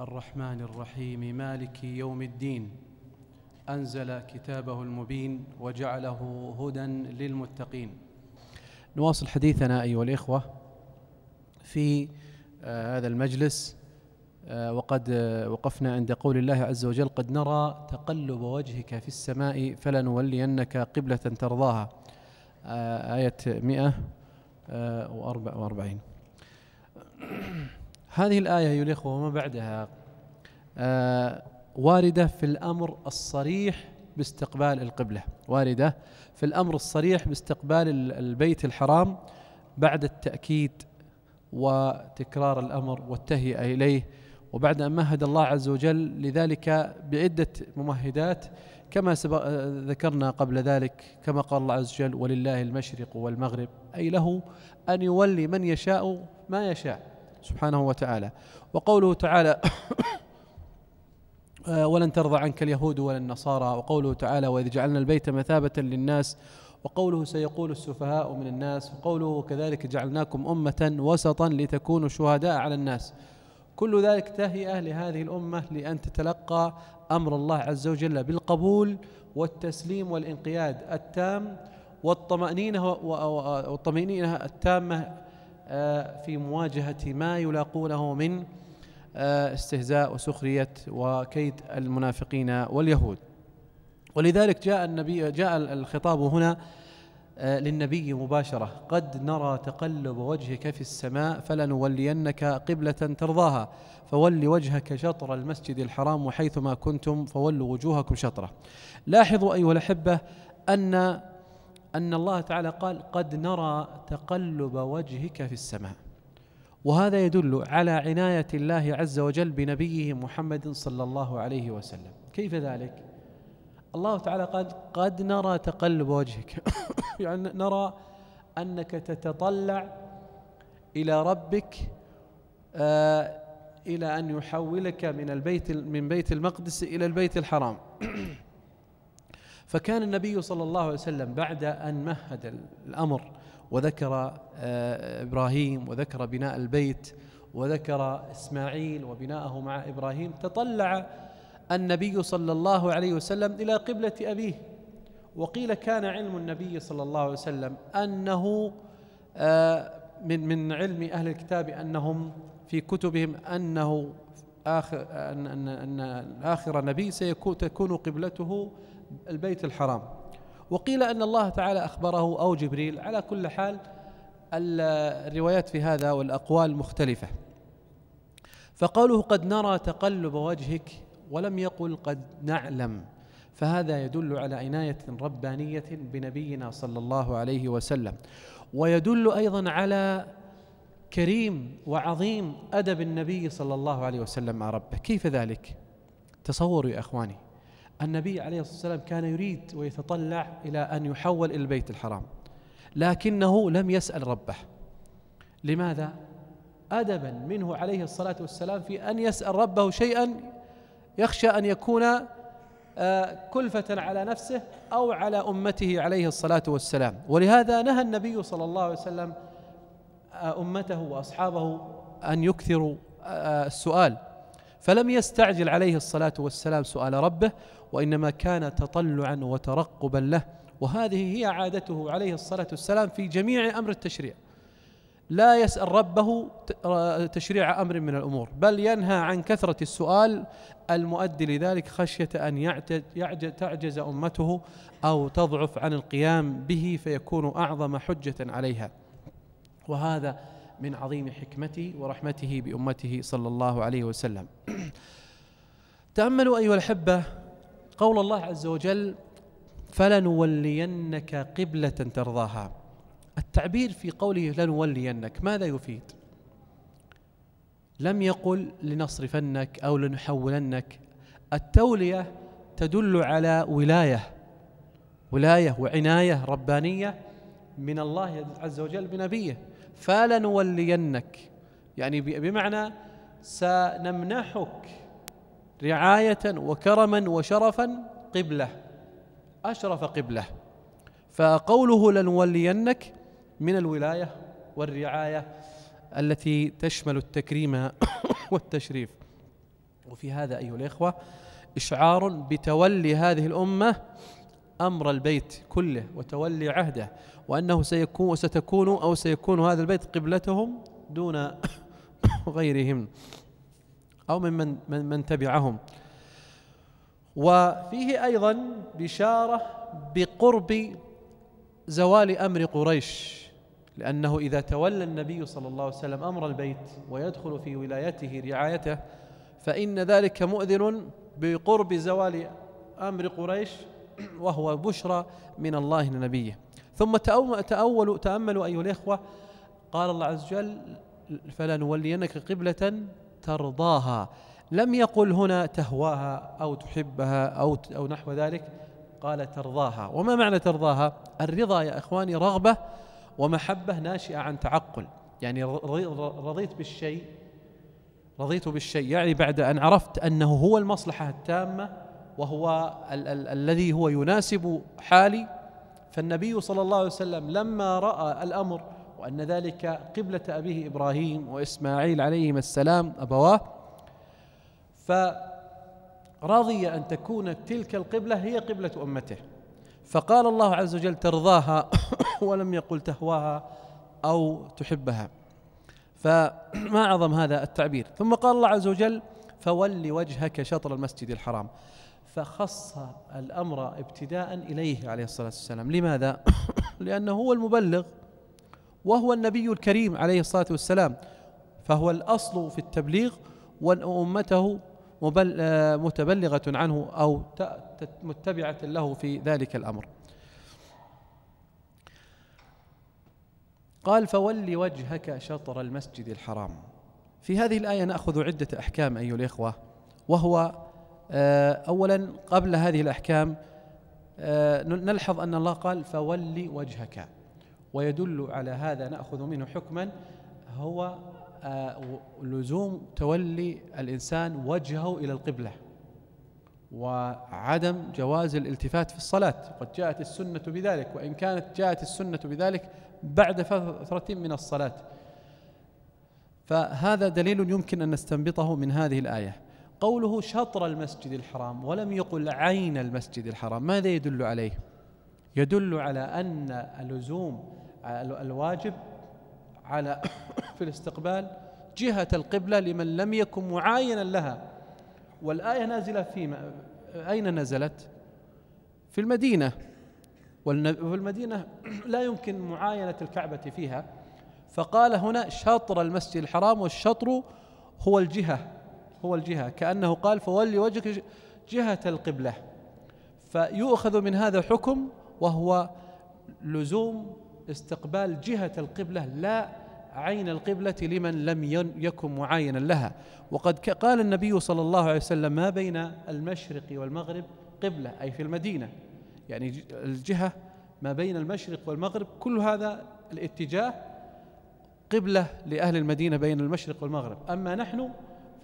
الرحمن الرحيم مالك يوم الدين أنزل كتابه المبين وجعله هدى للمتقين نواصل حديثنا أيها الإخوة في آه، هذا المجلس آه، وقد آه، وقفنا عند قول الله عز وجل قد نرى تقلب وجهك في السماء فلنولينك قبلة ترضاها آية 144 هذه الآية أيها الإخوة وما بعدها آه واردة في الأمر الصريح باستقبال القبلة واردة في الأمر الصريح باستقبال البيت الحرام بعد التأكيد وتكرار الأمر والتهيئة إليه وبعد أن مهد الله عز وجل لذلك بعدة ممهدات كما سبق آه، ذكرنا قبل ذلك كما قال الله عز وجل ولله المشرق والمغرب أي له أن يولي من يشاء ما يشاء سبحانه وتعالى وقوله تعالى آه، ولن ترضى عنك اليهود ولا النصارى وقوله تعالى وإذ جعلنا البيت مثابة للناس وقوله سيقول السفهاء من الناس وقوله كذلك جعلناكم أمة وسطا لتكونوا شهداء على الناس كل ذلك تهيئة لهذه الأمة لأن تتلقى أمر الله عز وجل بالقبول والتسليم والانقياد التام والطمأنينة والطمأنينة التامة آه، في مواجهة ما يلاقونه من آه، استهزاء وسخرية وكيد المنافقين واليهود ولذلك جاء النبي جاء الخطاب هنا آه، للنبي مباشرة قد نرى تقلب وجهك في السماء فلنولينك قبلة ترضاها فول وجهك شطر المسجد الحرام وحيثما كنتم فولوا وجوهكم شطرة لاحظوا أيها الأحبة أن أن الله تعالى قال قد نرى تقلب وجهك في السماء وهذا يدل على عناية الله عز وجل بنبيه محمد صلى الله عليه وسلم كيف ذلك؟ الله تعالى قال قد نرى تقلب وجهك يعني نرى أنك تتطلع إلى ربك آه إلى أن يحولك من البيت من بيت المقدس إلى البيت الحرام فكان النبي صلى الله عليه وسلم بعد أن مهد الأمر وذكر آه، إبراهيم وذكر بناء البيت وذكر إسماعيل وبناءه مع إبراهيم تطلع النبي صلى الله عليه وسلم إلى قبلة أبيه وقيل كان علم النبي صلى الله عليه وسلم أنه آه، من من علم أهل الكتاب أنهم في كتبهم أنه آخر أن أن أن آخر نبي سيكون تكون قبلته البيت الحرام وقيل أن الله تعالى أخبره أو جبريل على كل حال الروايات في هذا والأقوال مختلفة فقوله قد نرى تقلب وجهك ولم يقل قد نعلم فهذا يدل على عناية ربانية بنبينا صلى الله عليه وسلم ويدل أيضا على كريم وعظيم أدب النبي صلى الله عليه وسلم مع ربه كيف ذلك؟ تصوروا يا أخواني النبي عليه الصلاة والسلام كان يريد ويتطلع إلى أن يحول إلى البيت الحرام لكنه لم يسأل ربه لماذا؟ أدبا منه عليه الصلاة والسلام في أن يسأل ربه شيئا يخشى أن يكون آه، كلفة على نفسه أو على أمته عليه الصلاة والسلام ولهذا نهى النبي صلى الله عليه وسلم آه، أمته وأصحابه أن يكثروا آه، السؤال فلم يستعجل عليه الصلاة والسلام سؤال ربه وإنما كان تطلعا وترقبا له وهذه هي عادته عليه الصلاة والسلام في جميع أمر التشريع لا يسأل ربه آه، تشريع أمر من الأمور بل ينهى عن كثرة السؤال المؤدي لذلك خشية أن تعجز أمته أو تضعف عن القيام به فيكون أعظم حجة عليها وهذا من عظيم حكمته ورحمته بأمته صلى الله عليه وسلم تأملوا أيها الأحبة قول الله عز وجل فلنولينك قبلة ترضاها التعبير في قوله لنولينك ماذا يفيد لم يقل لنصرفنك أو لنحولنك التولية تدل على ولاية ولاية وعناية ربانية من الله عز وجل بنبيه فلنولينك يعني بمعنى سنمنحك رعاية وكرما وشرفا قبلة أشرف قبلة فقوله لنولينك من الولاية والرعاية التي تشمل التكريم والتشريف وفي هذا أيها الإخوة إشعار بتولي هذه الأمة أمر البيت كله وتولي عهده وأنه سيكون ستكون أو سيكون هذا البيت قبلتهم دون غيرهم أو من من, من, من تبعهم وفيه أيضا بشارة بقرب زوال أمر قريش لأنه إذا تولى النبي صلى الله عليه وسلم أمر البيت ويدخل في ولايته رعايته فإن ذلك مؤذن بقرب زوال أمر قريش وهو بشرى من الله لنبيه ثم تأول تأولوا تأملوا أيها الإخوة قال الله عز وجل فلنولينك قبلة ترضاها لم يقل هنا تهواها أو تحبها أو, أو نحو ذلك قال ترضاها وما معنى ترضاها الرضا يا إخواني رغبة ومحبة ناشئة عن تعقل يعني رضيت بالشيء رضيت بالشيء يعني بعد أن عرفت أنه هو المصلحة التامة وهو ال- ال- الذي هو يناسب حالي فالنبي صلى الله عليه وسلم لما رأى الأمر وأن ذلك قبلة أبيه إبراهيم وإسماعيل عليهما السلام أبواه فرضي أن تكون تلك القبلة هي قبلة أمته فقال الله عز وجل ترضاها ولم يقل تهواها أو تحبها فما أعظم هذا التعبير ثم قال الله عز وجل فول وجهك شطر المسجد الحرام فخص الأمر ابتداء إليه عليه الصلاة والسلام لماذا؟ لأنه هو المبلغ وهو النبي الكريم عليه الصلاة والسلام فهو الأصل في التبليغ وأمته آه، متبلغة عنه أو متبعة له في ذلك الأمر قال فول وجهك شطر المسجد الحرام في هذه الآية نأخذ عدة أحكام أيها الإخوة وهو آه، أولا قبل هذه الأحكام آه، نلحظ أن الله قال فول وجهك ويدل على هذا ناخذ منه حكما هو آه، لزوم تولي الانسان وجهه الى القبله وعدم جواز الالتفات في الصلاة قد جاءت السنة بذلك وإن كانت جاءت السنة بذلك بعد فترة من الصلاة فهذا دليل يمكن أن نستنبطه من هذه الآية قوله شطر المسجد الحرام ولم يقل عين المسجد الحرام ماذا يدل عليه يدل على أن اللزوم الواجب على في الاستقبال جهة القبلة لمن لم يكن معاينا لها والآية نازلة في أين نزلت؟ في المدينة والمدينة لا يمكن معاينة الكعبة فيها فقال هنا شطر المسجد الحرام والشطر هو الجهة هو الجهة كأنه قال فولي وجهك جهة القبلة فيؤخذ من هذا حكم وهو لزوم استقبال جهة القبلة لا عين القبلة لمن لم يكن معاينا لها وقد قال النبي صلى الله عليه وسلم ما بين المشرق والمغرب قبلة أي في المدينة يعني الجهة ما بين المشرق والمغرب كل هذا الاتجاه قبلة لأهل المدينة بين المشرق والمغرب أما نحن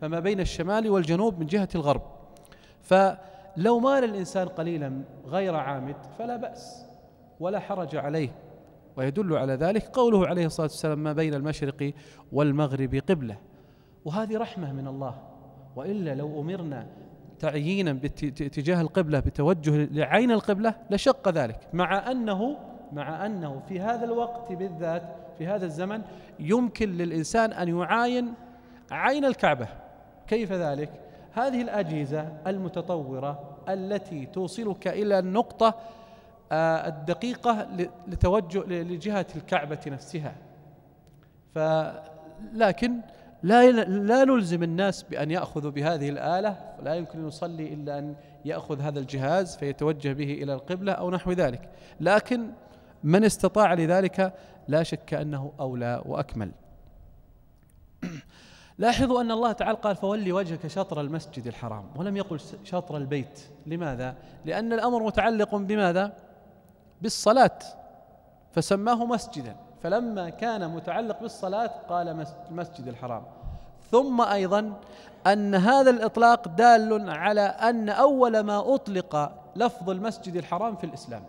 فما بين الشمال والجنوب من جهة الغرب فالمدينة لو مال الإنسان قليلا غير عامد فلا بأس ولا حرج عليه ويدل على ذلك قوله عليه الصلاة والسلام ما بين المشرق والمغرب قبلة وهذه رحمة من الله وإلا لو أمرنا تعيينا باتجاه القبلة بتوجه لعين القبلة لشق ذلك مع أنه مع أنه في هذا الوقت بالذات في هذا الزمن يمكن للإنسان أن يعاين عين الكعبة كيف ذلك؟ هذه الأجهزة المتطورة التي توصلك إلى النقطة آه، الدقيقة لتوجه لجهة الكعبة نفسها لكن لا لا نلزم الناس بأن يأخذوا بهذه الآلة لا يمكن أن يصلي إلا أن يأخذ هذا الجهاز فيتوجه به إلى القبلة أو نحو ذلك لكن من استطاع لذلك لا شك أنه أولى وأكمل لاحظوا أن الله تعالى قال فولي وجهك شطر المسجد الحرام ولم يقل شطر البيت لماذا؟ لأن الأمر متعلق بماذا؟ بالصلاة فسماه مسجدا فلما كان متعلق بالصلاة قال المسجد الحرام ثم أيضا أن هذا الإطلاق دال على أن أول ما أطلق لفظ المسجد الحرام في الإسلام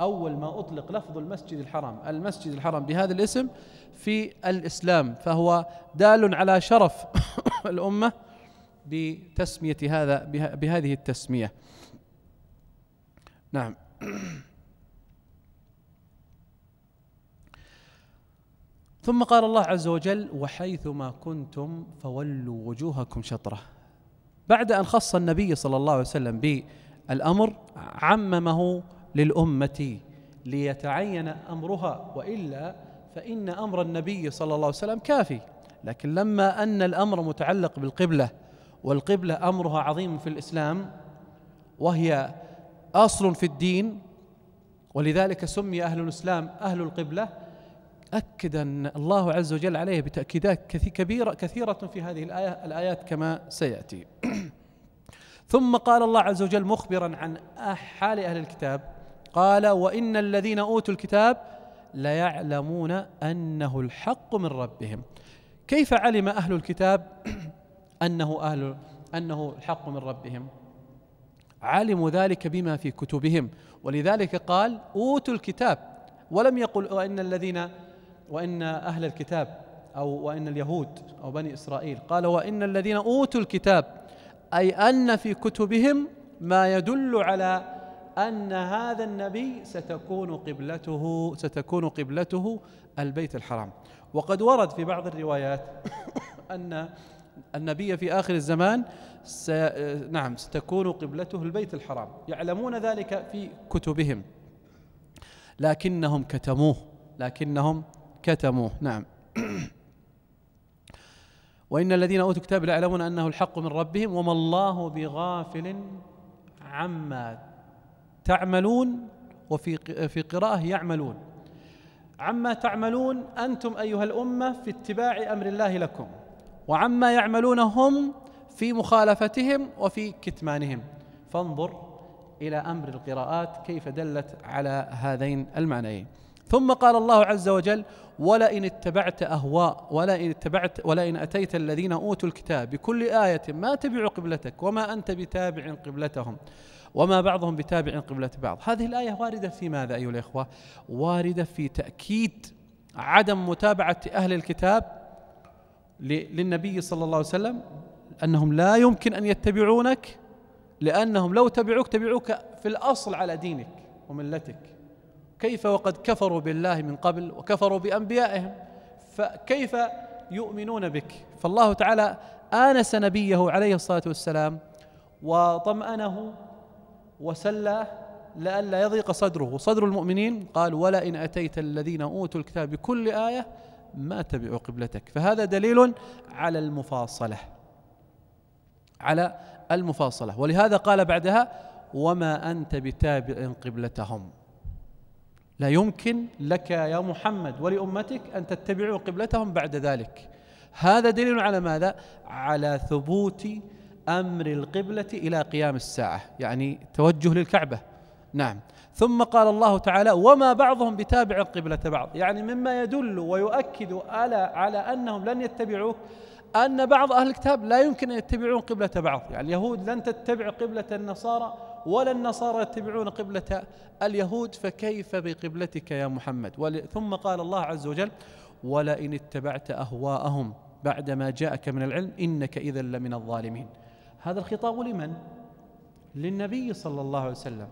أول ما أطلق لفظ المسجد الحرام المسجد الحرام بهذا الاسم في الإسلام فهو دال على شرف الأمة بتسمية هذا بهذه التسمية نعم ثم قال الله عز وجل وحيثما كنتم فولوا وجوهكم شطره بعد ان خص النبي صلى الله عليه وسلم بالامر عممه للأمة ليتعين أمرها وإلا فإن أمر النبي صلى الله عليه وسلم كافي لكن لما أن الأمر متعلق بالقبلة والقبلة أمرها عظيم في الإسلام وهي أصل في الدين ولذلك سمي أهل الإسلام أهل القبلة أكد الله عز وجل عليه بتأكيدات كبيرة كثيرة في هذه الآية الآيات كما سيأتي ثم قال الله عز وجل مخبرا عن حال أهل الكتاب قال وإن الذين أوتوا الكتاب ليعلمون أنه الحق من ربهم كيف علم أهل الكتاب أنه أهل أنه الحق من ربهم علموا ذلك بما في كتبهم ولذلك قال أوتوا الكتاب ولم يقل وإن الذين وإن أهل الكتاب أو وإن اليهود أو بني إسرائيل قال وإن الذين أوتوا الكتاب أي أن في كتبهم ما يدل على أن هذا النبي ستكون قبلته ستكون قبلته البيت الحرام وقد ورد في بعض الروايات أن النبي في آخر الزمان س... نعم ستكون قبلته البيت الحرام يعلمون ذلك في كتبهم لكنهم كتموه لكنهم كتموه نعم وإن الذين أوتوا الكتاب ليعلمون أنه الحق من ربهم وما الله بغافل عما تعملون وفي في قراءة يعملون عما تعملون أنتم أيها الأمة في اتباع أمر الله لكم وعما يعملون هم في مخالفتهم وفي كتمانهم فانظر إلى أمر القراءات كيف دلت على هذين المعنيين ثم قال الله عز وجل ولئن اتبعت أهواء ولئن اتبعت ولئن أتيت الذين أوتوا الكتاب بكل آية ما تبع قبلتك وما أنت بتابع قبلتهم وما بعضهم بتابع قبلة بعض هذه الآية واردة في ماذا أيها الإخوة واردة في تأكيد عدم متابعة أهل الكتاب للنبي صلى الله عليه وسلم أنهم لا يمكن أن يتبعونك لأنهم لو تبعوك تبعوك في الأصل على دينك وملتك كيف وقد كفروا بالله من قبل وكفروا بأنبيائهم فكيف يؤمنون بك فالله تعالى آنس نبيه عليه الصلاة والسلام وطمأنه وسلى لئلا يضيق صدره وصدر المؤمنين قال ولئن أتيت الذين أوتوا الكتاب بكل آية ما تبعوا قبلتك فهذا دليل على المفاصلة على المفاصلة ولهذا قال بعدها وما أنت بتابع قبلتهم لا يمكن لك يا محمد ولأمتك أن تتبعوا قبلتهم بعد ذلك هذا دليل على ماذا؟ على ثبوت أمر القبلة إلى قيام الساعة يعني توجه للكعبة نعم ثم قال الله تعالى وما بعضهم بتابع قبلة بعض يعني مما يدل ويؤكد على على أنهم لن يتبعوه أن بعض أهل الكتاب لا يمكن أن يتبعون قبلة بعض يعني اليهود لن تتبع قبلة النصارى ولا النصارى يتبعون قبلة اليهود فكيف بقبلتك يا محمد ثم قال الله عز وجل ولئن اتبعت أهواءهم بعدما جاءك من العلم إنك إذا لمن الظالمين هذا الخطاب لمن للنبي صلى الله عليه وسلم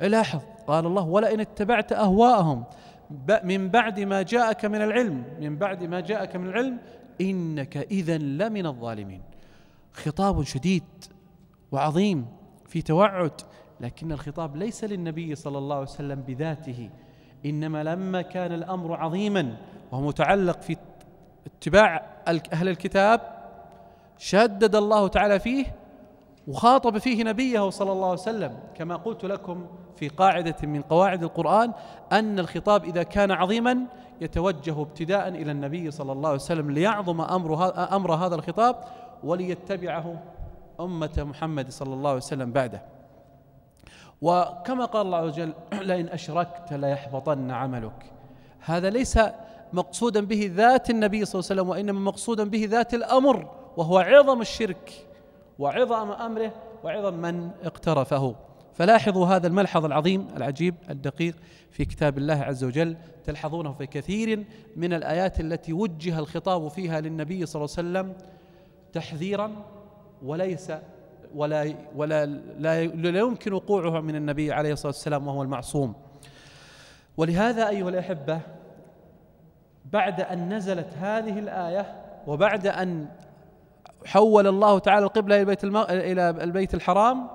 لاحظ قال الله ولئن اتبعت أهواءهم من بعد ما جاءك من العلم من بعد ما جاءك من العلم إنك إذا لمن الظالمين خطاب شديد وعظيم في توعد لكن الخطاب ليس للنبي صلى الله عليه وسلم بذاته إنما لما كان الأمر عظيما وهو متعلق في اتباع أهل الكتاب شدد الله تعالى فيه وخاطب فيه نبيه صلى الله عليه وسلم كما قلت لكم في قاعدة من قواعد القرآن أن الخطاب إذا كان عظيما يتوجه ابتداء إلى النبي صلى الله عليه وسلم ليعظم أمر, أمر هذا الخطاب وليتبعه أمة محمد صلى الله عليه وسلم بعده وكما قال الله عز وجل لئن أشركت ليحبطن عملك هذا ليس مقصودا به ذات النبي صلى الله عليه وسلم وإنما مقصودا به ذات الأمر وهو عظم الشرك وعظم امره وعظم من اقترفه فلاحظوا هذا الملحظ العظيم العجيب الدقيق في كتاب الله عز وجل تلحظونه في كثير من الايات التي وجه الخطاب فيها للنبي صلى الله عليه وسلم تحذيرا وليس ولا ولا لا, لا يمكن وقوعها من النبي عليه الصلاه والسلام وهو المعصوم ولهذا ايها الاحبه بعد ان نزلت هذه الايه وبعد ان حول الله تعالى القبلة إلى البيت, المغ... إلى البيت الحرام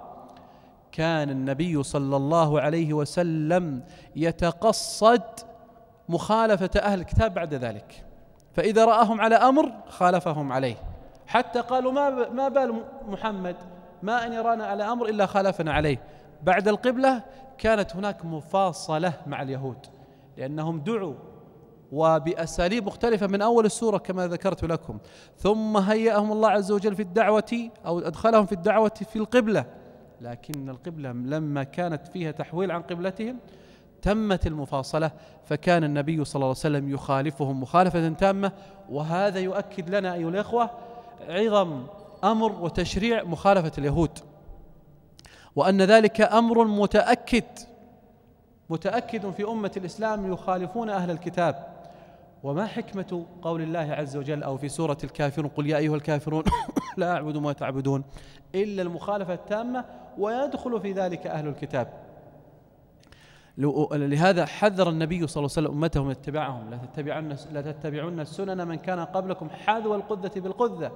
كان النبي صلى الله عليه وسلم يتقصد مخالفة أهل الكتاب بعد ذلك فإذا رآهم على أمر خالفهم عليه حتى قالوا ما ما بال محمد ما أن يرانا على أمر إلا خالفنا عليه بعد القبلة كانت هناك مفاصلة مع اليهود لأنهم دعوا وبأساليب مختلفة من أول السورة كما ذكرت لكم ثم هيأهم الله عز وجل في الدعوة أو أدخلهم في الدعوة في القبلة لكن القبلة لما كانت فيها تحويل عن قبلتهم تمت المفاصلة فكان النبي صلى الله عليه وسلم يخالفهم مخالفة تامة وهذا يؤكد لنا أيها الإخوة عظم أمر وتشريع مخالفة اليهود وأن ذلك أمر متأكد متأكد في أمة الإسلام يخالفون أهل الكتاب وما حكمة قول الله عز وجل أو في سورة الكافرون قل يا أيها الكافرون لا أعبد ما تعبدون إلا المخالفة التامة ويدخل في ذلك أهل الكتاب لهذا حذر النبي صلى الله عليه وسلم أمته من اتباعهم لا تتبعن, لا تتبعن السنن من كان قبلكم حذو القذة بالقذة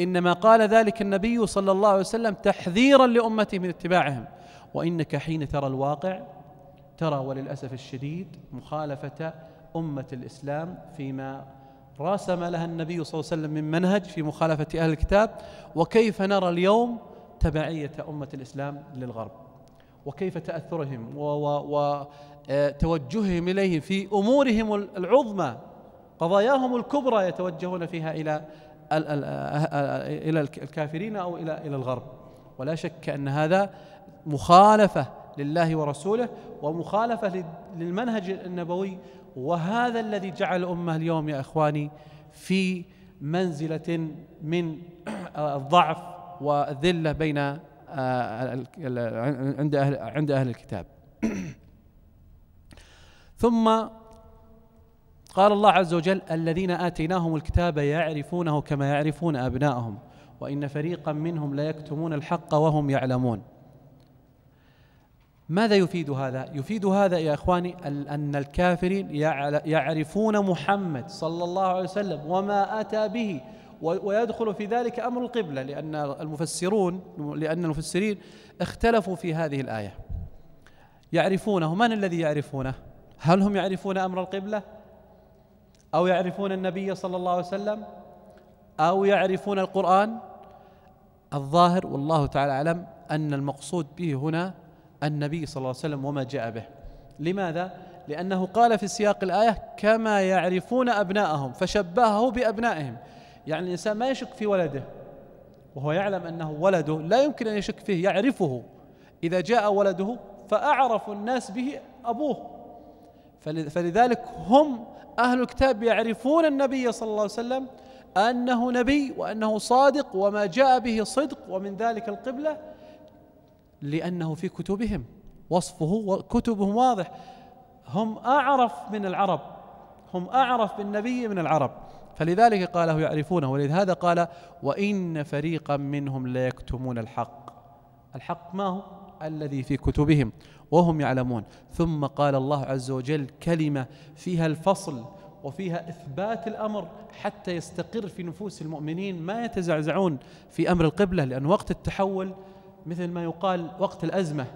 إنما قال ذلك النبي صلى الله عليه وسلم تحذيرا لأمته من اتباعهم وإنك حين ترى الواقع ترى وللأسف الشديد مخالفة أمة الإسلام فيما راسم لها النبي صلى الله عليه وسلم من منهج في مخالفة أهل الكتاب وكيف نرى اليوم تبعية أمة الإسلام للغرب وكيف تأثرهم وتوجههم آه، إليه في أمورهم العظمى قضاياهم الكبرى يتوجهون فيها إلى آه، آه، إلى الكافرين أو إلى إلى الغرب ولا شك أن هذا مخالفة لله ورسوله ومخالفة للمنهج النبوي وهذا الذي جعل الأمة اليوم يا إخواني في منزلة من الضعف والذلة بين آه، عند أهل عند أهل الكتاب ثم قال الله عز وجل الذين آتيناهم الكتاب يعرفونه كما يعرفون أبناءهم وإن فريقا منهم ليكتمون الحق وهم يعلمون ماذا يفيد هذا؟ يفيد هذا يا إخواني أن الكافرين يعرفون محمد صلى الله عليه وسلم وما أتى به ويدخل في ذلك أمر القبلة لأن المفسرون لأن المفسرين اختلفوا في هذه الآية يعرفونه من الذي يعرفونه؟ هل هم يعرفون أمر القبلة؟ أو يعرفون النبي صلى الله عليه وسلم؟ أو يعرفون القرآن؟ الظاهر والله تعالى أعلم أن المقصود به هنا النبي صلى الله عليه وسلم وما جاء به لماذا؟ لأنه قال في سياق الآية كما يعرفون أبناءهم فشبهه بأبنائهم يعني الإنسان ما يشك في ولده وهو يعلم أنه ولده لا يمكن أن يشك فيه يعرفه إذا جاء ولده فأعرف الناس به أبوه فلذلك هم أهل الكتاب يعرفون النبي صلى الله عليه وسلم أنه نبي وأنه صادق وما جاء به صدق ومن ذلك القبلة لأنه في كتبهم وصفه كتبهم واضح هم أعرف من العرب هم أعرف بالنبي من العرب فلذلك قاله يعرفونه ولهذا قال وإن فريقا منهم ليكتمون الحق الحق ما هو الذي في كتبهم وهم يعلمون ثم قال الله عز وجل كلمة فيها الفصل وفيها إثبات الأمر حتى يستقر في نفوس المؤمنين ما يتزعزعون في أمر القبلة لأن وقت التحول مثل ما يقال وقت الأزمة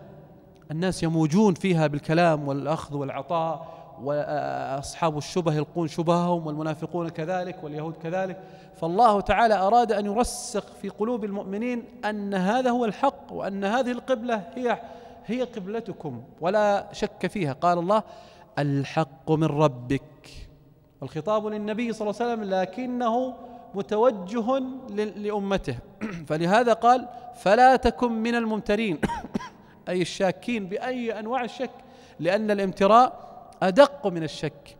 الناس يموجون فيها بالكلام والأخذ والعطاء وأصحاب الشبه يلقون شبههم والمنافقون كذلك واليهود كذلك فالله تعالى أراد أن يرسخ في قلوب المؤمنين أن هذا هو الحق وأن هذه القبلة هي هي قبلتكم ولا شك فيها قال الله الحق من ربك والخطاب للنبي صلى الله عليه وسلم لكنه متوجه لأمته فلهذا قال فلا تكن من الممترين أي الشاكين بأي أنواع الشك لأن الامتراء أدق من الشك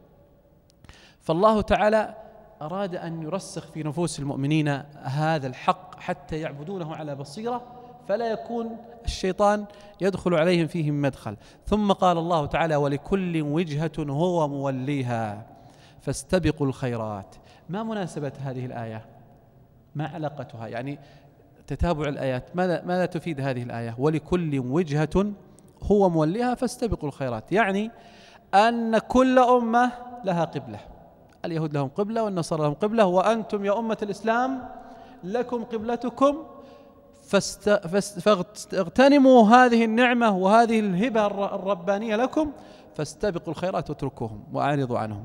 فالله تعالى أراد أن يرسخ في نفوس المؤمنين هذا الحق حتى يعبدونه على بصيرة فلا يكون الشيطان يدخل عليهم فيه من مدخل ثم قال الله تعالى ولكل وجهة هو موليها فاستبقوا الخيرات ما مناسبة هذه الآية ما علاقتها يعني تتابع الآيات ماذا, ماذا تفيد هذه الآية ولكل وجهة هو موليها فاستبقوا الخيرات يعني أن كل أمة لها قبلة اليهود لهم قبلة والنصارى لهم قبلة وأنتم يا أمة الإسلام لكم قبلتكم فاست... فاست... فاغتنموا هذه النعمة وهذه الهبة الربانية لكم فاستبقوا الخيرات واتركوهم وأعرضوا عنهم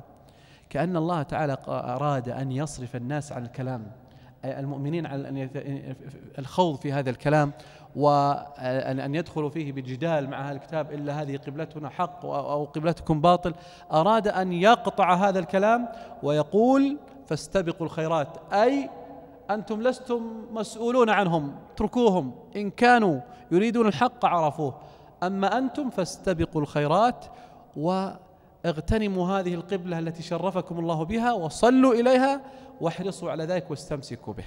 كأن الله تعالى أراد أن يصرف الناس عن الكلام المؤمنين على أن يت... الخوض في هذا الكلام وأن يدخلوا فيه بجدال مع هذا الكتاب إلا هذه قبلتنا حق أو قبلتكم باطل أراد أن يقطع هذا الكلام ويقول فاستبقوا الخيرات أي أنتم لستم مسؤولون عنهم اتركوهم إن كانوا يريدون الحق عرفوه أما أنتم فاستبقوا الخيرات واغتنموا هذه القبلة التي شرفكم الله بها وصلوا إليها واحرصوا على ذلك واستمسكوا به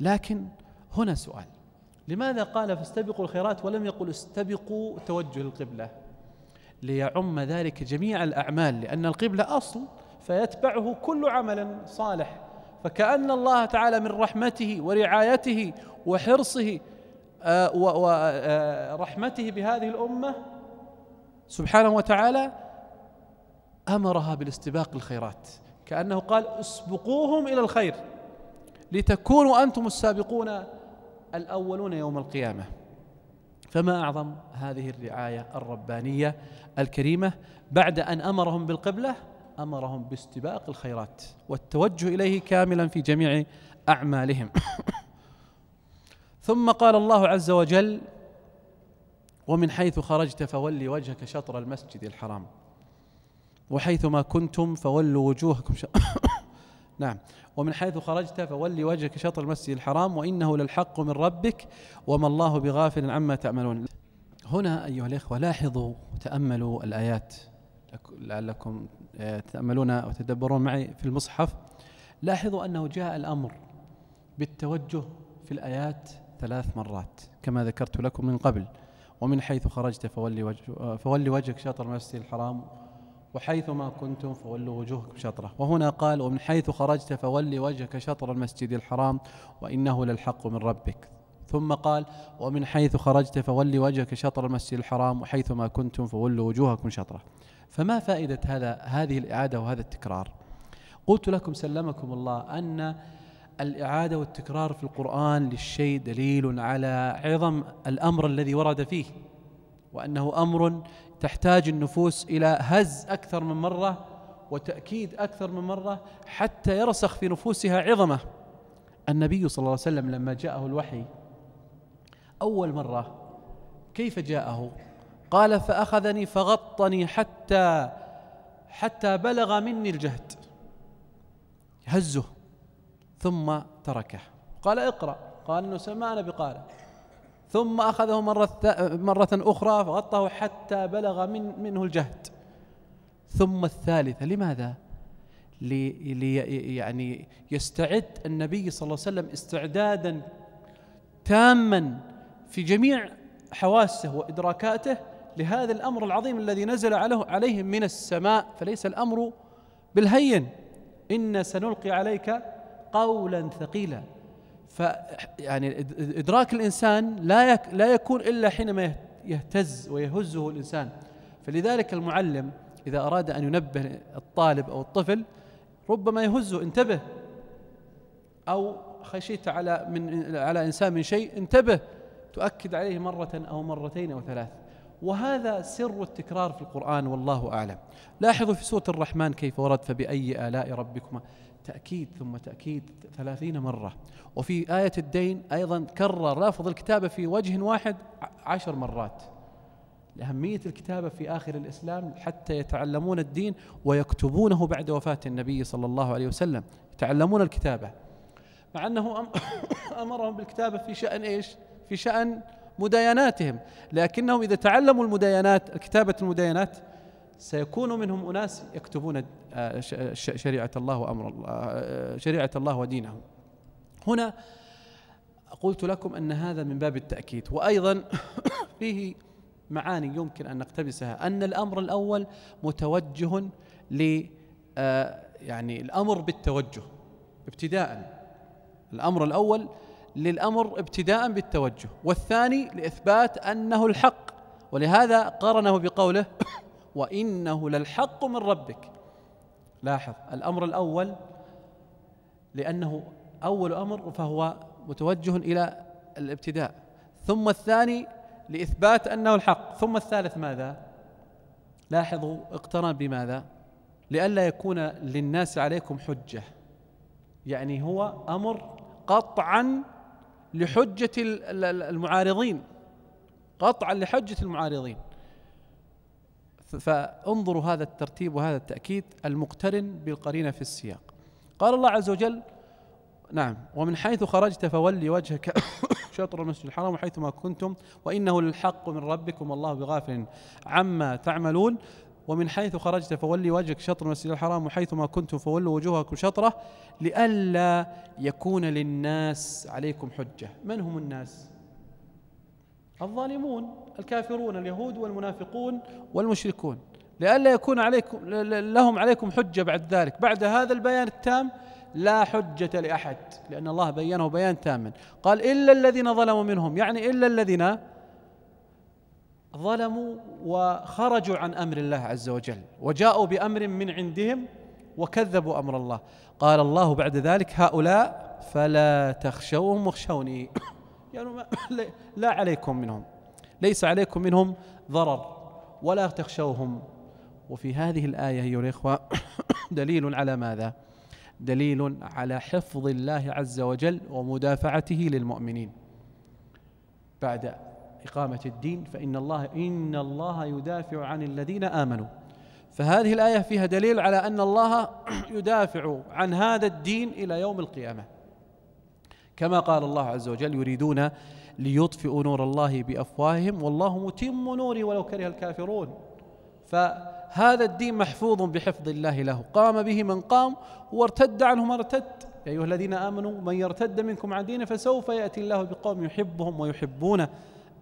لكن هنا سؤال لماذا قال فاستبقوا الخيرات ولم يقل استبقوا توجه القبلة ليعم ذلك جميع الأعمال لأن القبلة أصل فيتبعه كل عمل صالح فكأن الله تعالى من رحمته ورعايته وحرصه آه، ورحمته آه، بهذه الأمة سبحانه وتعالى أمرها بالاستباق الخيرات كأنه قال اسبقوهم إلى الخير لتكونوا أنتم السابقون الأولون يوم القيامة فما أعظم هذه الرعاية الربانية الكريمة بعد أن أمرهم بالقبلة أمرهم باستباق الخيرات والتوجه إليه كاملا في جميع أعمالهم ثم قال الله عز وجل ومن حيث خرجت فولي وجهك شطر المسجد الحرام وحيثما كنتم فولوا وجوهكم شطر نعم ومن حيث خرجت فولي وجهك شطر المسجد الحرام وإنه للحق من ربك وما الله بغافل عما تعملون هنا أيها الإخوة لاحظوا وتأملوا الآيات لعلكم تتأملون آه، وتدبرون معي في المصحف لاحظوا أنه جاء الأمر بالتوجه في الآيات ثلاث مرات كما ذكرت لكم من قبل ومن حيث خرجت فولي, وجه آه، فولي وجهك شطر المسجد الحرام وحيثما كنتم فولوا وجوهكم شطره وهنا قال ومن حيث خرجت فول وجهك شطر المسجد الحرام وانه للحق من ربك ثم قال ومن حيث خرجت فول وجهك شطر المسجد الحرام وحيثما كنتم فولوا وجوهكم شطره فما فائده هذا هذه الاعاده وهذا التكرار قلت لكم سلمكم الله ان الاعاده والتكرار في القران للشيء دليل على عظم الامر الذي ورد فيه وأنه أمر تحتاج النفوس إلى هز أكثر من مرة وتأكيد أكثر من مرة حتى يرسخ في نفوسها عظمة النبي صلى الله عليه وسلم لما جاءه الوحي أول مرة كيف جاءه قال فأخذني فغطني حتى حتى بلغ مني الجهد هزه ثم تركه قال اقرأ قال انه سمعنا بقارئ ثم أخذه مرة, مرة أخرى فغطه حتى بلغ من منه الجهد ثم الثالثة لماذا؟ لي, لي يعني يستعد النبي صلى الله عليه وسلم استعدادا تاما في جميع حواسه وإدراكاته لهذا الأمر العظيم الذي نزل عليهم من السماء فليس الأمر بالهين إن سنلقي عليك قولا ثقيلا ف يعني ادراك الانسان لا يك لا يكون الا حينما يهتز ويهزه الانسان فلذلك المعلم اذا اراد ان ينبه الطالب او الطفل ربما يهزه انتبه او خشيت على من على انسان من شيء انتبه تؤكد عليه مره او مرتين او ثلاث وهذا سر التكرار في القرآن والله أعلم لاحظوا في سورة الرحمن كيف ورد فبأي آلاء ربكما تأكيد ثم تأكيد ثلاثين مرة وفي آية الدين أيضا كرر لفظ الكتابة في وجه واحد عشر مرات لأهمية الكتابة في آخر الإسلام حتى يتعلمون الدين ويكتبونه بعد وفاة النبي صلى الله عليه وسلم يتعلمون الكتابة مع أنه أمرهم بالكتابة في شأن إيش في شأن مدايناتهم لكنهم إذا تعلموا المداينات كتابة المداينات سيكون منهم أناس يكتبون آه، شريعة الله وأمر الله آه، شريعة الله ودينه هنا قلت لكم أن هذا من باب التأكيد وأيضا فيه معاني يمكن أن نقتبسها أن الأمر الأول متوجه ل آه، يعني الأمر بالتوجه ابتداء الأمر الأول للأمر ابتداء بالتوجه والثاني لإثبات أنه الحق ولهذا قارنه بقوله وإنه للحق من ربك لاحظ الأمر الأول لأنه أول أمر فهو متوجه إلى الابتداء ثم الثاني لإثبات أنه الحق ثم الثالث ماذا لاحظوا اقترن بماذا لئلا يكون للناس عليكم حجة يعني هو أمر قطعا لحجة المعارضين قطعا لحجة المعارضين فانظروا هذا الترتيب وهذا التأكيد المقترن بالقرينة في السياق قال الله عز وجل نعم ومن حيث خرجت فولي وجهك شطر المسجد الحرام ما كنتم وإنه للحق من ربكم والله بغافل عما تعملون ومن حيث خرجت فولي وجهك شطر المسجد الحرام ما كنتم فولوا وجوهكم شطره لئلا يكون للناس عليكم حجه، من هم الناس؟ الظالمون الكافرون اليهود والمنافقون والمشركون لئلا يكون عليكم لهم عليكم حجه بعد ذلك بعد هذا البيان التام لا حجة لأحد لأن الله بينه بيان تام قال إلا الذين ظلموا منهم يعني إلا الذين ظلموا وخرجوا عن أمر الله عز وجل وجاءوا بأمر من عندهم وكذبوا أمر الله قال الله بعد ذلك هؤلاء فلا تخشوهم واخشوني يعني لا عليكم منهم ليس عليكم منهم ضرر ولا تخشوهم وفي هذه الآية أيها الإخوة دليل على ماذا؟ دليل على حفظ الله عز وجل ومدافعته للمؤمنين بعد إقامة الدين فإن الله إن الله يدافع عن الذين آمنوا فهذه الآية فيها دليل على أن الله يدافع عن هذا الدين إلى يوم القيامة كما قال الله عز وجل يريدون ليطفئوا نور الله بافواههم والله متم نوره ولو كره الكافرون فهذا الدين محفوظ بحفظ الله له قام به من قام وارتد عنه من ارتد يا ايها الذين امنوا من يرتد منكم عن دينه فسوف ياتي الله بقوم يحبهم ويحبون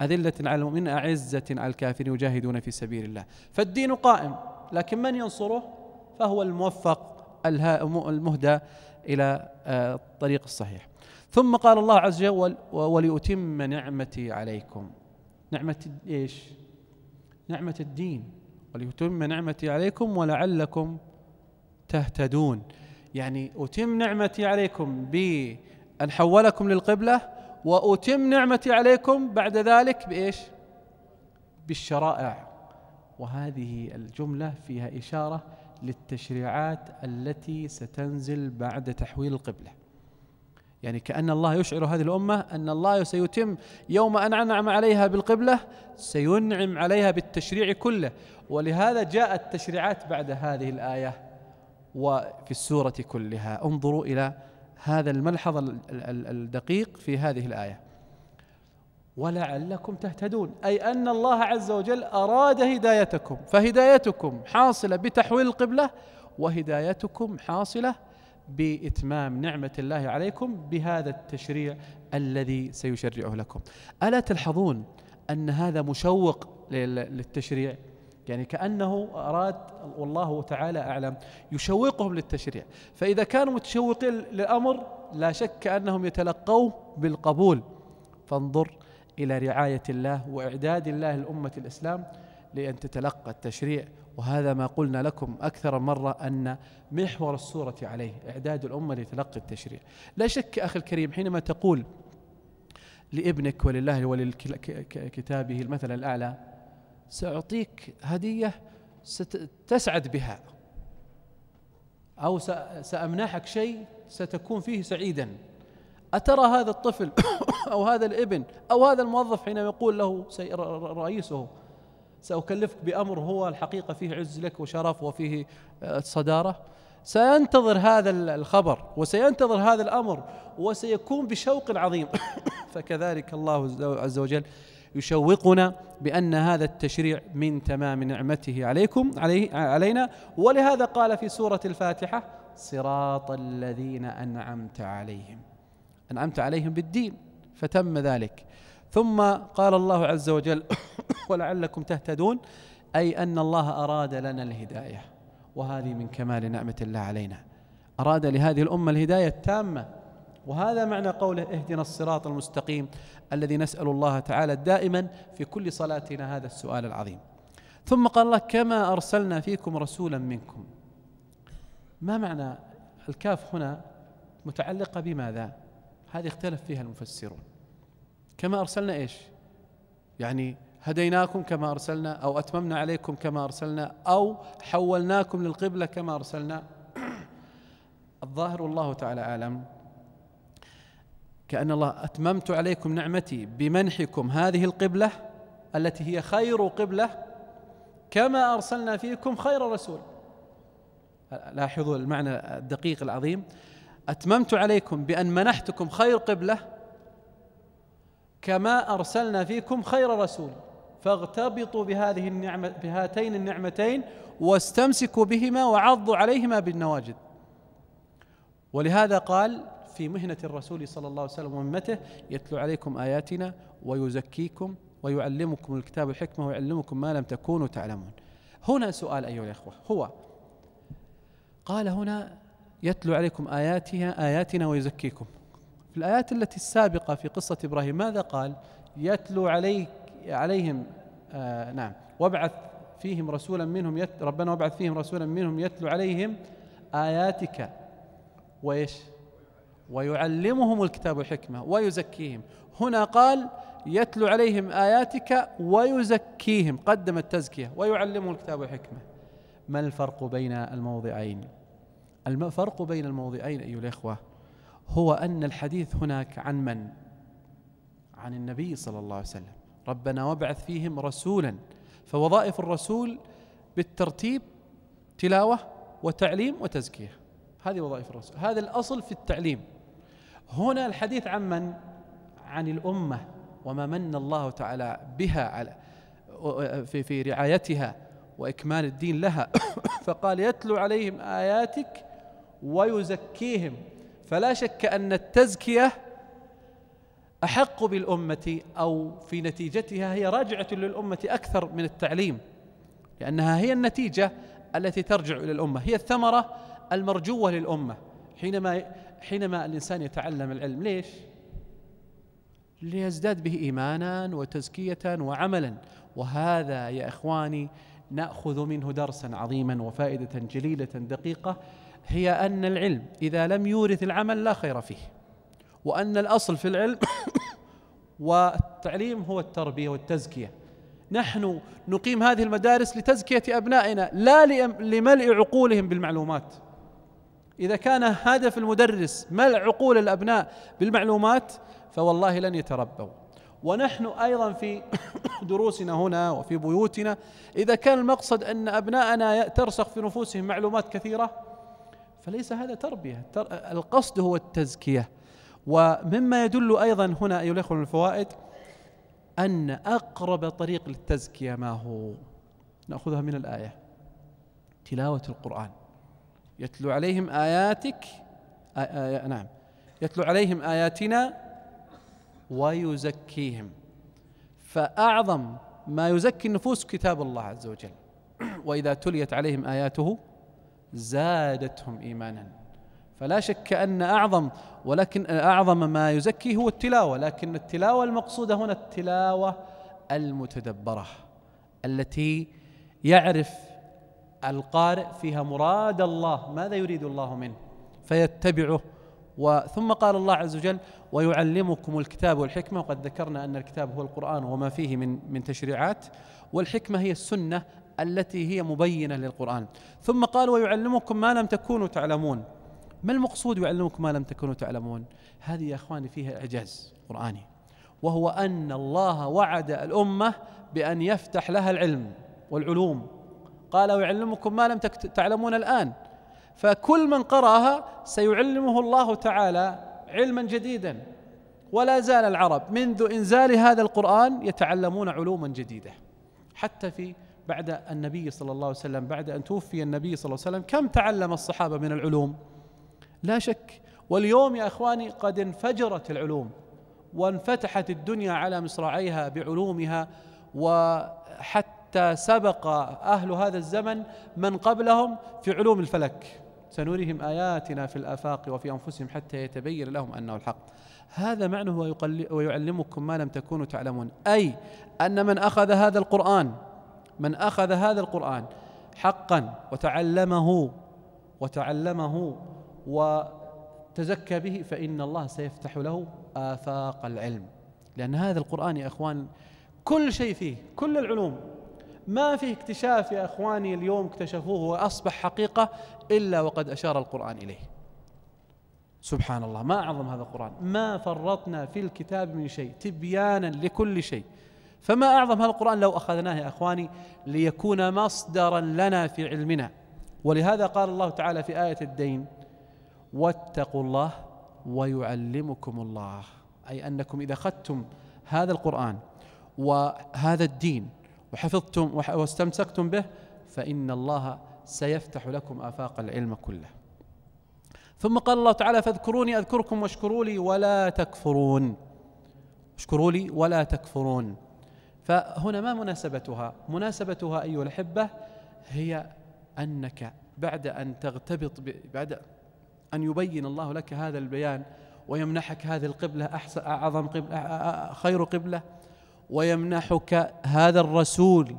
أذلة على المؤمنين أعزة على الكافرين يجاهدون في سبيل الله فالدين قائم لكن من ينصره فهو الموفق المهدى إلى آه، الطريق الصحيح ثم قال الله عز وجل ولأتم نعمتي عليكم نعمة ايش؟ نعمة الدين وليتم نعمتي عليكم ولعلكم تهتدون يعني أتم نعمتي عليكم بأن حولكم للقبلة وأتم نعمتي عليكم بعد ذلك بإيش بالشرائع وهذه الجملة فيها إشارة للتشريعات التي ستنزل بعد تحويل القبله يعني كأن الله يشعر هذه الأمة أن الله سيتم يوم أن أنعم عليها بالقبلة سينعم عليها بالتشريع كله ولهذا جاءت تشريعات بعد هذه الآية وفي السورة كلها انظروا إلى هذا الملحظ الدقيق في هذه الآية ولعلكم تهتدون أي أن الله عز وجل أراد هدايتكم فهدايتكم حاصلة بتحويل القبلة وهدايتكم حاصله بإتمام نعمة الله عليكم بهذا التشريع الذي سيشرعه لكم ألا تلحظون أن هذا مشوق للتشريع يعني كأنه أراد والله تعالى أعلم يشوقهم للتشريع فإذا كانوا متشوقين للأمر لا شك أنهم يتلقوه بالقبول فانظر إلى رعاية الله وإعداد الله لأمة الإسلام لأن تتلقى التشريع وهذا ما قلنا لكم أكثر مرة أن محور السورة عليه إعداد الأمة لتلقي التشريع لا شك أخي الكريم حينما تقول لابنك ولله ولكتابه المثل الأعلى سأعطيك هدية ستسعد بها أو سأمنحك شيء ستكون فيه سعيدا أترى هذا الطفل أو هذا الابن أو هذا الموظف حينما يقول له رئيسه سأكلفك بأمر هو الحقيقة فيه عز لك وشرف وفيه آه، صدارة سينتظر هذا الخبر وسينتظر هذا الأمر وسيكون بشوق عظيم فكذلك الله عز وجل يشوقنا بأن هذا التشريع من تمام نعمته عليكم عليه علينا ولهذا قال في سورة الفاتحة صراط الذين أنعمت عليهم أنعمت عليهم بالدين فتم ذلك ثم قال الله عز وجل ولعلكم تهتدون أي أن الله أراد لنا الهداية وهذه من كمال نعمة الله علينا أراد لهذه الأمة الهداية التامة وهذا معنى قوله اهدنا الصراط المستقيم الذي نسأل الله تعالى دائما في كل صلاتنا هذا السؤال العظيم ثم قال الله كما أرسلنا فيكم رسولا منكم ما معنى الكاف هنا متعلقة بماذا هذه اختلف فيها المفسرون كما أرسلنا إيش يعني هديناكم كما أرسلنا أو أتممنا عليكم كما أرسلنا أو حولناكم للقبلة كما أرسلنا الظاهر والله تعالى أعلم كأن الله أتممت عليكم نعمتي بمنحكم هذه القبلة التي هي خير قبلة كما أرسلنا فيكم خير رسول لاحظوا المعنى الدقيق العظيم أتممت عليكم بأن منحتكم خير قبلة كما أرسلنا فيكم خير رسول فاغتبطوا بهذه النعمة بهاتين النعمتين واستمسكوا بهما وعضوا عليهما بالنواجذ ولهذا قال في مهنة الرسول صلى الله عليه وسلم ومهمته يتلو عليكم آياتنا ويزكيكم ويعلمكم الكتاب الحكمة ويعلمكم ما لم تكونوا تعلمون هنا سؤال أيها الإخوة هو قال هنا يتلو عليكم آياتها آياتنا ويزكيكم في الآيات التي السابقة في قصة إبراهيم ماذا قال يتلو عليك عليهم آه نعم وابعث فيهم رسولا منهم يت ربنا وابعث فيهم رسولا منهم يتلو عليهم آياتك وإيش ويعلمهم الكتاب والحكمة ويزكيهم هنا قال يتلو عليهم آياتك ويزكيهم قدم التزكية ويعلمهم الكتاب والحكمة ما الفرق بين الموضعين الفرق بين الموضعين أيها الإخوة هو أن الحديث هناك عن من؟ عن النبي صلى الله عليه وسلم ربنا وابعث فيهم رسولا فوظائف الرسول بالترتيب تلاوة وتعليم وتزكية هذه وظائف الرسول هذا الأصل في التعليم هنا الحديث عن من؟ عن الأمة وما من الله تعالى بها على في في رعايتها وإكمال الدين لها فقال يتلو عليهم آياتك ويزكيهم فلا شك أن التزكية أحق بالأمة أو في نتيجتها هي راجعة للأمة أكثر من التعليم لأنها هي النتيجة التي ترجع إلى الأمة هي الثمرة المرجوة للأمة حينما حينما الإنسان يتعلم العلم ليش؟ ليزداد به إيمانا وتزكية وعملا وهذا يا إخواني ناخذ منه درسا عظيما وفائده جليله دقيقه هي ان العلم اذا لم يورث العمل لا خير فيه وان الاصل في العلم والتعليم هو التربيه والتزكيه نحن نقيم هذه المدارس لتزكيه ابنائنا لا لملء عقولهم بالمعلومات إذا كان هدف المدرس ملء عقول الأبناء بالمعلومات فوالله لن يتربوا ونحن أيضا في دروسنا هنا وفي بيوتنا إذا كان المقصد أن أبناءنا ترسخ في نفوسهم معلومات كثيرة فليس هذا تربية القصد هو التزكية ومما يدل أيضا هنا أيها الأخوة من الفوائد أن أقرب طريق للتزكية ما هو نأخذها من الآية تلاوة القرآن يتلو عليهم آياتك آ آ آ نعم يتلو عليهم آياتنا ويزكيهم فأعظم ما يزكي النفوس كتاب الله عز وجل وإذا تليت عليهم آياته زادتهم إيمانا فلا شك أن أعظم ولكن أعظم ما يزكي هو التلاوة لكن التلاوة المقصودة هنا التلاوة المتدبرة التي يعرف القارئ فيها مراد الله ماذا يريد الله منه فيتبعه وثم قال الله عز وجل ويعلمكم الكتاب والحكمة وقد ذكرنا أن الكتاب هو القرآن وما فيه من من تشريعات والحكمة هي السنة التي هي مبينة للقرآن ثم قال ويعلمكم ما لم تكونوا تعلمون ما المقصود يعلمكم ما لم تكونوا تعلمون هذه يا إخواني فيها إعجاز قرآني وهو أن الله وعد الأمة بأن يفتح لها العلم والعلوم قال ويعلمكم ما لم تعلمون الآن فكل من قرأها سيعلمه الله تعالى علما جديدا ولا زال العرب منذ إنزال هذا القرآن يتعلمون علوما جديدة حتى في بعد النبي صلى الله عليه وسلم بعد أن توفي النبي صلى الله عليه وسلم كم تعلم الصحابة من العلوم لا شك واليوم يا إخواني قد انفجرت العلوم وانفتحت الدنيا على مصراعيها بعلومها وحتى سبق أهل هذا الزمن من قبلهم في علوم الفلك سنريهم آياتنا في الآفاق وفي أنفسهم حتى يتبين لهم أنه الحق هذا معنه ويعلمكم ما لم تكونوا تعلمون أي أن من أخذ هذا القرآن من أخذ هذا القرآن حقا وتعلمه وتعلمه وتزكى به فإن الله سيفتح له آفاق العلم لأن هذا القرآن يا إخوان كل شيء فيه كل العلوم ما في اكتشاف يا اخواني اليوم اكتشفوه واصبح حقيقه الا وقد اشار القران اليه. سبحان الله ما اعظم هذا القران، ما فرطنا في الكتاب من شيء تبيانا لكل شيء. فما اعظم هذا القران لو اخذناه يا اخواني ليكون مصدرا لنا في علمنا. ولهذا قال الله تعالى في ايه الدين: واتقوا الله ويعلمكم الله، اي انكم اذا اخذتم هذا القران وهذا الدين وحفظتم واستمسكتم به فإن الله سيفتح لكم آفاق العلم كله ثم قال الله تعالى فاذكروني أذكركم واشكروا لي ولا تكفرون اشكروا لي ولا تكفرون فهنا ما مناسبتها مناسبتها أيها الأحبة هي أنك بعد أن تغتبط بعد أن يبين الله لك هذا البيان ويمنحك هذه القبلة أحسن أعظم قبلة خير قبلة ويمنحك هذا الرسول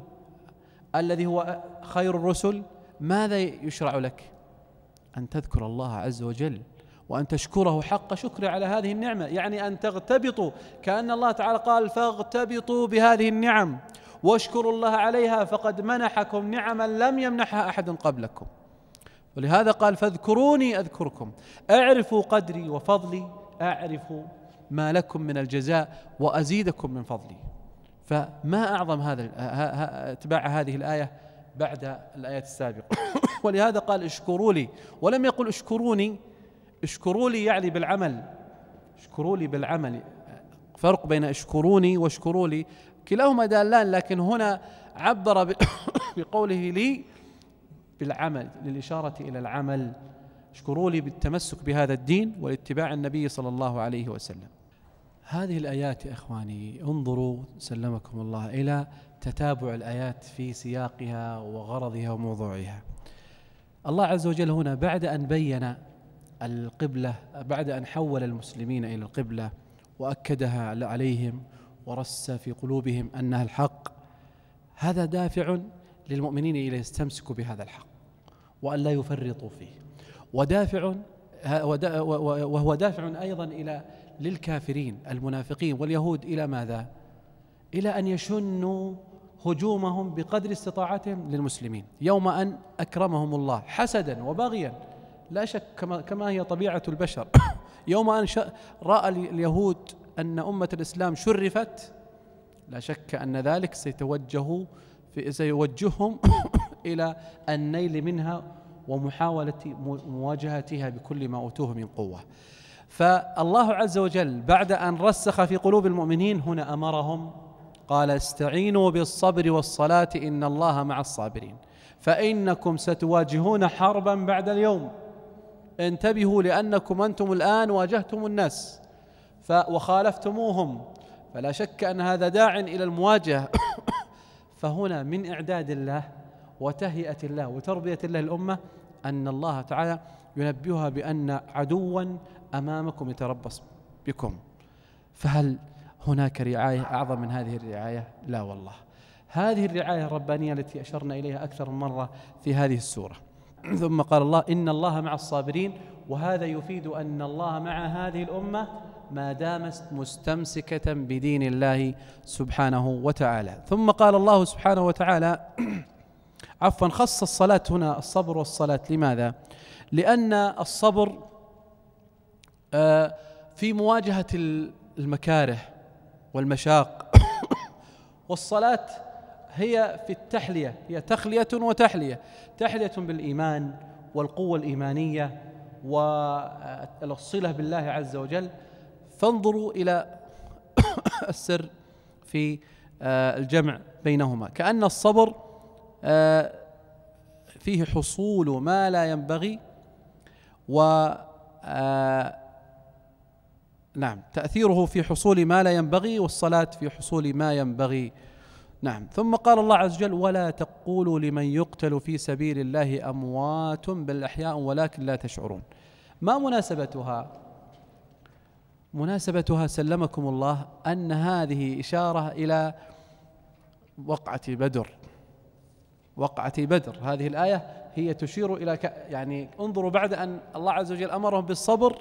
الذي هو خير الرسل ماذا يشرع لك أن تذكر الله عز وجل وأن تشكره حق شكره على هذه النعمة يعني أن تغتبطوا كأن الله تعالى قال فاغتبطوا بهذه النعم واشكروا الله عليها فقد منحكم نعما لم يمنحها أحد قبلكم ولهذا قال فاذكروني أذكركم اعرفوا قدري وفضلي اعرفوا ما لكم من الجزاء وأزيدكم من فضلي فما أعظم هذا اتباع هذه الآية بعد الآية السابقة ولهذا قال اشكروا لي ولم يقل اشكروني اشكروا لي يعني بالعمل اشكروا لي بالعمل فرق بين اشكروني واشكروا لي كلاهما دالان لكن هنا عبر بقوله لي بالعمل للإشارة إلى العمل اشكروا لي بالتمسك بهذا الدين والاتباع النبي صلى الله عليه وسلم هذه الآيات يا إخواني انظروا سلمكم الله إلى تتابع الآيات في سياقها وغرضها وموضوعها الله عز وجل هنا بعد أن بين القبلة بعد أن حول المسلمين إلى القبلة وأكدها عليهم ورس في قلوبهم أنها الحق هذا دافع للمؤمنين إلى يستمسكوا بهذا الحق وأن لا يفرطوا فيه ودافع وهو دافع أيضا إلى للكافرين المنافقين واليهود الى ماذا؟ الى ان يشنوا هجومهم بقدر استطاعتهم للمسلمين يوم ان اكرمهم الله حسدا وبغيا لا شك كما, كما هي طبيعه البشر يوم ان راى اليهود ان امه الاسلام شرفت لا شك ان ذلك سيتوجه في سيوجههم الى النيل منها ومحاوله مواجهتها بكل ما اوتوه من قوه فالله عز وجل بعد أن رسخ في قلوب المؤمنين هنا أمرهم قال استعينوا بالصبر والصلاة إن الله مع الصابرين فإنكم ستواجهون حربا بعد اليوم انتبهوا لأنكم أنتم الآن واجهتم الناس وخالفتموهم فلا شك أن هذا داع إلى المواجهة فهنا من إعداد الله وتهيئة الله وتربية الله الأمة أن الله تعالى ينبهها بأن عدوا أمامكم يتربص بكم فهل هناك رعاية أعظم من هذه الرعاية؟ لا والله هذه الرعاية الربانية التي أشرنا إليها أكثر من مرة في هذه السورة ثم قال الله إن الله مع الصابرين وهذا يفيد أن الله مع هذه الأمة ما دامت مستمسكة بدين الله سبحانه وتعالى ثم قال الله سبحانه وتعالى عفوا خص الصلاة هنا الصبر والصلاة لماذا؟ لأن الصبر آه، في مواجهة المكاره والمشاق والصلاة هي في التحلية هي تخلية وتحلية تحلية بالإيمان والقوة الإيمانية والصلة بالله عز وجل فانظروا إلى السر في آه، الجمع بينهما كأن الصبر آه، فيه حصول ما لا ينبغي و نعم تأثيره في حصول ما لا ينبغي والصلاة في حصول ما ينبغي نعم ثم قال الله عز وجل ولا تقولوا لمن يقتل في سبيل الله أموات بل أحياء ولكن لا تشعرون ما مناسبتها مناسبتها سلمكم الله أن هذه إشارة إلى وقعة بدر وقعة بدر هذه الآية هي تشير إلى يعني انظروا بعد أن الله عز وجل أمرهم بالصبر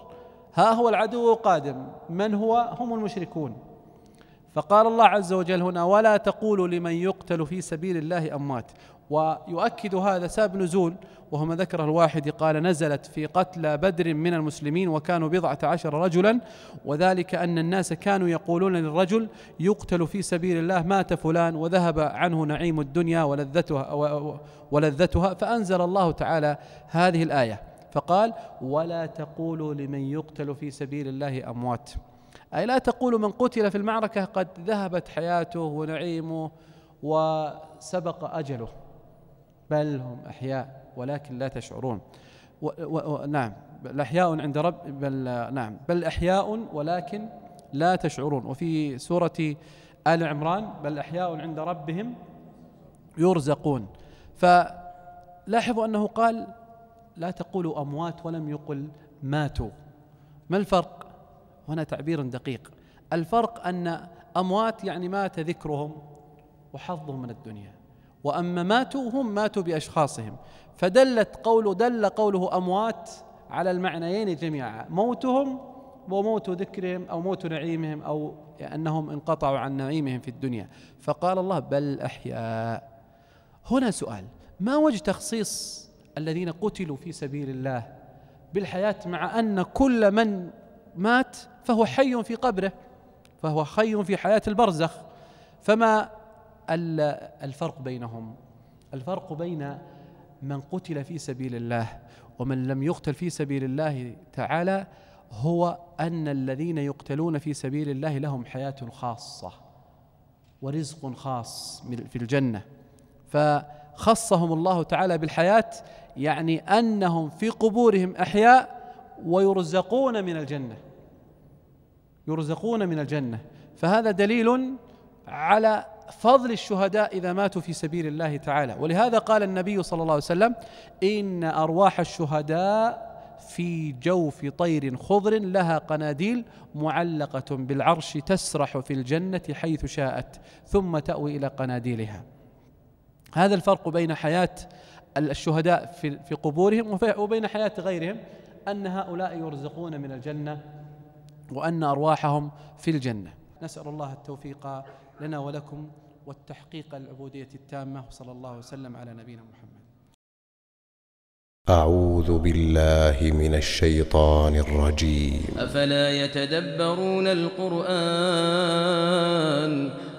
ها هو العدو قادم من هو هم المشركون فقال الله عز وجل هنا ولا تقولوا لمن يقتل في سبيل الله اموات ويؤكد هذا سبب نزول وهو ما ذكره الواحد قال نزلت في قتلى بدر من المسلمين وكانوا بضعة عشر رجلا وذلك أن الناس كانوا يقولون للرجل يقتل في سبيل الله مات فلان وذهب عنه نعيم الدنيا ولذتها, ولذتها فأنزل الله تعالى هذه الآية فقال ولا تقولوا لمن يقتل في سبيل الله أموات أي لا تقولوا من قتل في المعركة قد ذهبت حياته ونعيمه وسبق أجله بل هم أحياء ولكن لا تشعرون و و و نعم بل أحياء عند رب بل نعم بل أحياء ولكن لا تشعرون وفي سورة آل عمران بل أحياء عند ربهم يرزقون فلاحظوا أنه قال لا تقولوا أموات ولم يقل ماتوا ما الفرق هنا تعبير دقيق الفرق أن أموات يعني مات ذكرهم وحظهم من الدنيا وأما ماتوا هم ماتوا بأشخاصهم فدلت قول دل قوله أموات على المعنيين جميعا موتهم وموت ذكرهم أو موت نعيمهم أو أنهم انقطعوا عن نعيمهم في الدنيا فقال الله بل أحياء هنا سؤال ما وجه تخصيص الذين قتلوا في سبيل الله بالحياة مع أن كل من مات فهو حي في قبره فهو حي في حياة البرزخ فما الفرق بينهم الفرق بين من قتل في سبيل الله ومن لم يقتل في سبيل الله تعالى هو أن الذين يقتلون في سبيل الله لهم حياة خاصة ورزق خاص في الجنة فخصهم الله تعالى بالحياة يعني أنهم في قبورهم أحياء ويرزقون من الجنة يرزقون من الجنة فهذا دليل على فضل الشهداء إذا ماتوا في سبيل الله تعالى ولهذا قال النبي صلى الله عليه وسلم إن أرواح الشهداء في جوف طير خضر لها قناديل معلقة بالعرش تسرح في الجنة حيث شاءت ثم تأوي إلى قناديلها هذا الفرق بين حياة الشهداء في في قبورهم وبين حياة غيرهم أن هؤلاء يرزقون من الجنة وأن أرواحهم في الجنة نسأل الله التوفيق لنا ولكم والتحقيق العبودية التامة وصلى الله وسلم على نبينا محمد أعوذ بالله من الشيطان الرجيم أفلا يتدبرون القرآن